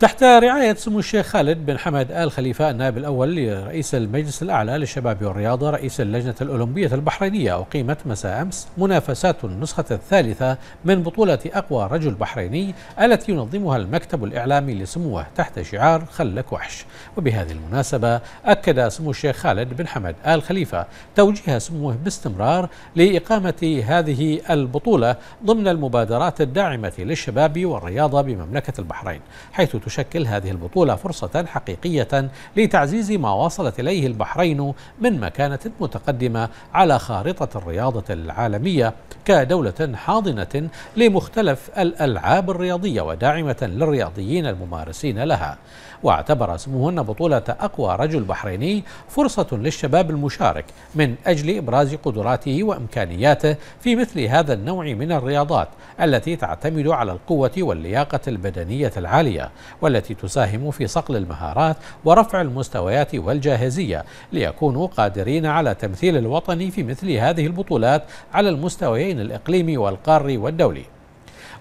تحت رعاية سمو الشيخ خالد بن حمد آل خليفة النائب الأول لرئيس المجلس الأعلى للشباب والرياضة رئيس اللجنة الأولمبية البحرينية أقيمت مساء أمس منافسات النسخة الثالثة من بطولة أقوى رجل بحريني التي ينظمها المكتب الإعلامي لسموه تحت شعار خلك وحش وبهذه المناسبة أكد سمو الشيخ خالد بن حمد آل خليفة توجيه سموه باستمرار لإقامة هذه البطولة ضمن المبادرات الداعمة للشباب والرياضة بمملكة البحرين حيث تشكل هذه البطولة فرصة حقيقية لتعزيز ما وصلت إليه البحرين من مكانة متقدمة على خارطة الرياضة العالمية كدولة حاضنة لمختلف الألعاب الرياضية وداعمة للرياضيين الممارسين لها واعتبر اسمهن بطولة أقوى رجل بحريني فرصة للشباب المشارك من أجل إبراز قدراته وإمكانياته في مثل هذا النوع من الرياضات التي تعتمد على القوة واللياقة البدنية العالية والتي تساهم في صقل المهارات ورفع المستويات والجاهزية ليكونوا قادرين على تمثيل الوطن في مثل هذه البطولات على المستويين الإقليمي والقاري والدولي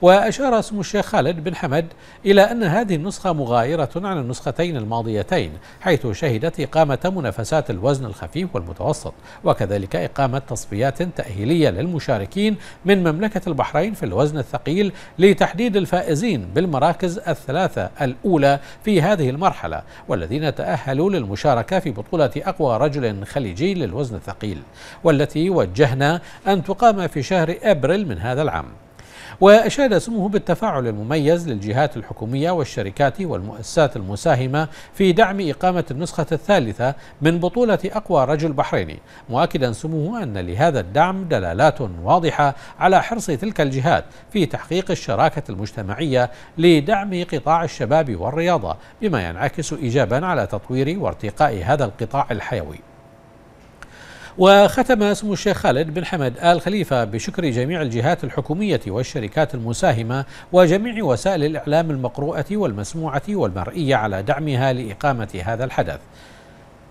وأشار اسم الشيخ خالد بن حمد إلى أن هذه النسخة مغايرة عن النسختين الماضيتين حيث شهدت إقامة منافسات الوزن الخفيف والمتوسط وكذلك إقامة تصفيات تأهيلية للمشاركين من مملكة البحرين في الوزن الثقيل لتحديد الفائزين بالمراكز الثلاثة الأولى في هذه المرحلة والذين تأهلوا للمشاركة في بطولة أقوى رجل خليجي للوزن الثقيل والتي وجهنا أن تقام في شهر أبريل من هذا العام وأشاد سموه بالتفاعل المميز للجهات الحكومية والشركات والمؤسسات المساهمة في دعم إقامة النسخة الثالثة من بطولة أقوى رجل بحريني مؤكدا سموه أن لهذا الدعم دلالات واضحة على حرص تلك الجهات في تحقيق الشراكة المجتمعية لدعم قطاع الشباب والرياضة بما ينعكس إيجابا على تطوير وارتقاء هذا القطاع الحيوي وختم اسم الشيخ خالد بن حمد آل خليفة بشكر جميع الجهات الحكومية والشركات المساهمة وجميع وسائل الإعلام المقروءة والمسموعة والمرئية على دعمها لإقامة هذا الحدث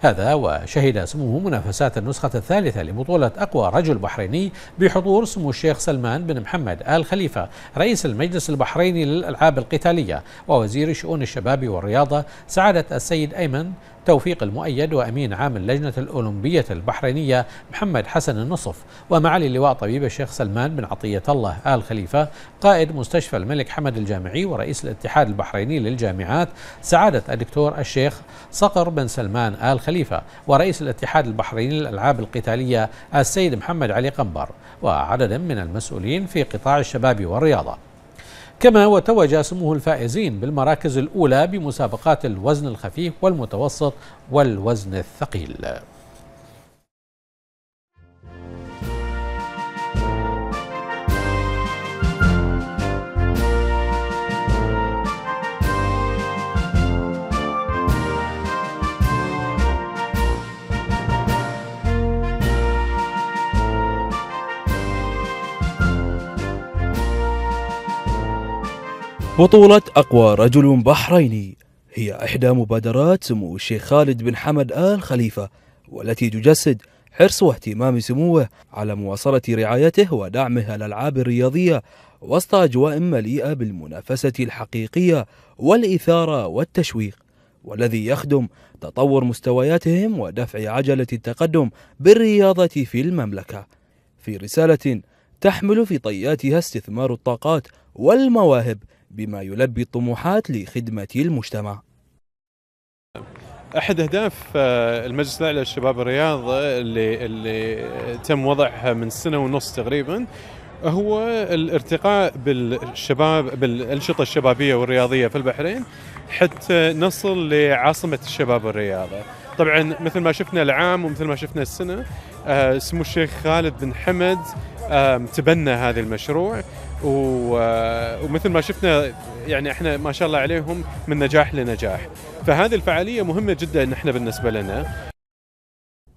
هذا وشهد سموه منافسات النسخة الثالثة لبطولة أقوى رجل بحريني بحضور سمو الشيخ سلمان بن محمد آل خليفة رئيس المجلس البحريني للألعاب القتالية ووزير شؤون الشباب والرياضة سعادة السيد أيمن توفيق المؤيد وأمين عام اللجنة الأولمبية البحرينية محمد حسن النصف ومعالي اللواء طبيب الشيخ سلمان بن عطية الله آل خليفة قائد مستشفى الملك حمد الجامعي ورئيس الاتحاد البحريني للجامعات سعادة الدكتور الشيخ صقر بن سلمان آل خليفة ورئيس الاتحاد البحريني للألعاب القتالية السيد محمد علي قنبر وعدد من المسؤولين في قطاع الشباب والرياضة كما وتوج اسمه الفائزين بالمراكز الأولى بمسابقات الوزن الخفيف والمتوسط والوزن الثقيل بطولة أقوى رجل بحريني هي إحدى مبادرات سمو الشيخ خالد بن حمد آل خليفة والتي تجسد حرص واهتمام سموه على مواصلة رعايته ودعمه الألعاب الرياضية وسط أجواء مليئة بالمنافسة الحقيقية والإثارة والتشويق والذي يخدم تطور مستوياتهم ودفع عجلة التقدم بالرياضة في المملكة في رسالة تحمل في طياتها استثمار الطاقات والمواهب بما يلبي الطموحات لخدمة المجتمع احد اهداف آه، المجلس الاعلى للشباب الرياض آه، اللي اللي تم وضعها من سنه ونص تقريبا هو الارتقاء بالشباب بالانشطه الشبابيه والرياضيه في البحرين حتى نصل لعاصمه الشباب والرياضه. طبعا مثل ما شفنا العام ومثل ما شفنا السنه آه، سمو الشيخ خالد بن حمد تبنى هذا المشروع آه، ومثل ما شفنا يعني احنا ما شاء الله عليهم من نجاح لنجاح فهذه الفعاليه مهمه جدا احنا بالنسبه لنا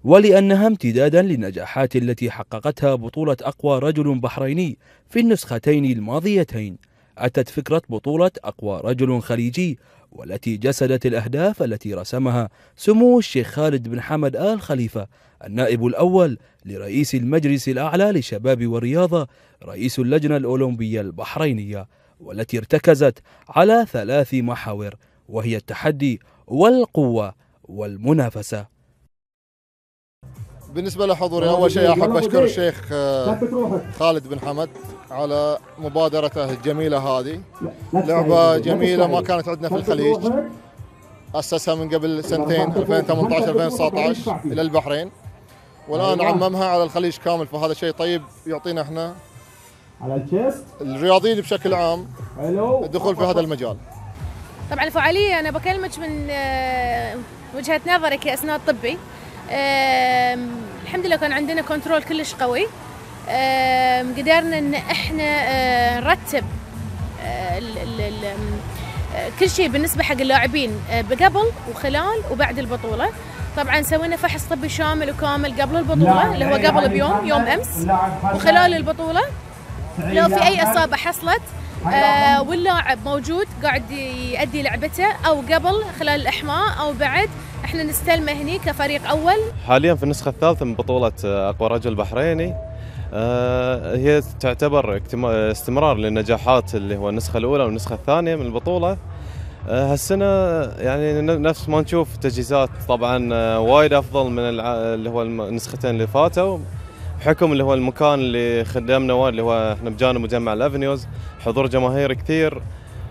ولأنها امتدادا للنجاحات التي حققتها بطولة أقوى رجل بحريني في النسختين الماضيتين أتت فكرة بطولة أقوى رجل خليجي والتي جسدت الأهداف التي رسمها سمو الشيخ خالد بن حمد آل خليفة النائب الأول لرئيس المجلس الأعلى للشباب والرياضة رئيس اللجنة الأولمبية البحرينية والتي ارتكزت على ثلاث محاور وهي التحدي والقوة والمنافسة بالنسبه لحضوري اول شيء احب اشكر الشيخ آه، خالد بن حمد على مبادرته الجميله هذه لعبه جميله ما كانت عندنا في الخليج اسسها من قبل سنتين 2018 2019 الى البحرين والان أيوة. عممها على الخليج كامل فهذا شيء طيب يعطينا احنا الرياضيين بشكل عام الدخول في هذا المجال طبعا الفعاليه انا بكلمك من آه، وجهه نظري كاسناد طبي الحمد لله كان عندنا كنترول كلش قوي قدرنا ان احنا آه، نرتب آه، آه، كل شيء بالنسبه حق اللاعبين قبل وخلال وبعد البطوله طبعا سوينا فحص طبي شامل وكامل قبل البطوله اللي هو قبل يعني بيوم يوم امس وخلال البطوله لو في اي اصابه حصلت واللاعب موجود قاعد يؤدي لعبته او قبل خلال الاحماء او بعد احنا نستلمه هني كفريق اول حاليا في النسخه الثالثه من بطوله آه، اقوى رجل بحريني آه، هي تعتبر استمرار للنجاحات اللي هو النسخه الاولى والنسخه الثانيه من البطوله آه، هالسنه يعني نفس ما نشوف تجهيزات طبعا وايد افضل من اللي هو النسختين اللي فاتوا بحكم اللي هو المكان اللي خدمنا وايد اللي هو احنا بجانب مجمع الافنيوز حضور جماهير كثير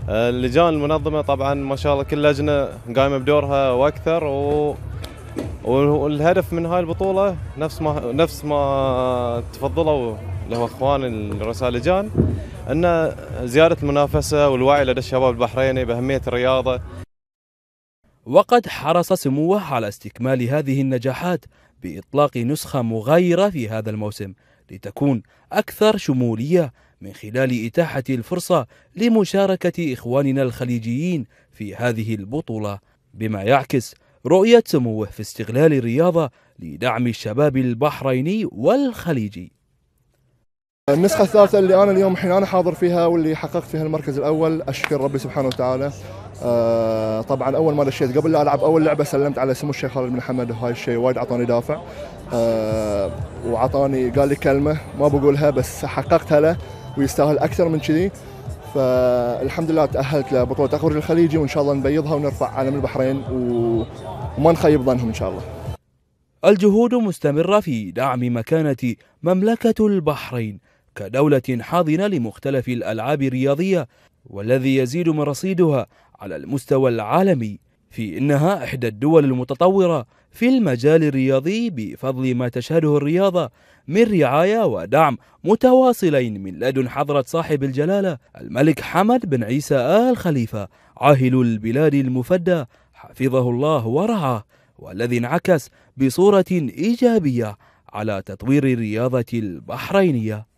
آه، اللجان المنظمه طبعا ما شاء الله كل لجنه قايمه بدورها واكثر و والهدف من هاي البطوله نفس ما نفس ما تفضلوا اللي هو اخوان الرسالجان ان زياده المنافسه والوعي لدى الشباب البحريني باهميه الرياضه وقد حرص سموه على استكمال هذه النجاحات باطلاق نسخه مغايره في هذا الموسم لتكون اكثر شموليه من خلال إتاحة الفرصة لمشاركة إخواننا الخليجيين في هذه البطولة بما يعكس رؤية سموه في استغلال الرياضة لدعم الشباب البحريني والخليجي النسخة الثالثة اللي أنا اليوم حين أنا حاضر فيها واللي حققت فيها المركز الأول أشكر ربي سبحانه وتعالى آه طبعا أول ما دشيت قبل لا ألعب أول لعبة سلمت على سمو الشيخ خالد بن حمد وهاي الشيء وايد أعطاني دافع آه وعطاني قال لي كلمة ما بقولها بس حققتها له ويستاهل اكثر من كذي فالحمد لله تاهلت لبطوله اخرج الخليجي وان شاء الله نبيضها ونرفع علم البحرين وما نخيب ظنهم ان شاء الله. الجهود مستمره في دعم مكانه مملكه البحرين كدوله حاضنه لمختلف الالعاب الرياضيه والذي يزيد من رصيدها على المستوى العالمي. في انها احدى الدول المتطوره في المجال الرياضي بفضل ما تشهده الرياضه من رعايه ودعم متواصلين من لدن حضره صاحب الجلاله الملك حمد بن عيسى ال خليفه عاهل البلاد المفدى حفظه الله ورعاه والذي انعكس بصوره ايجابيه على تطوير الرياضه البحرينيه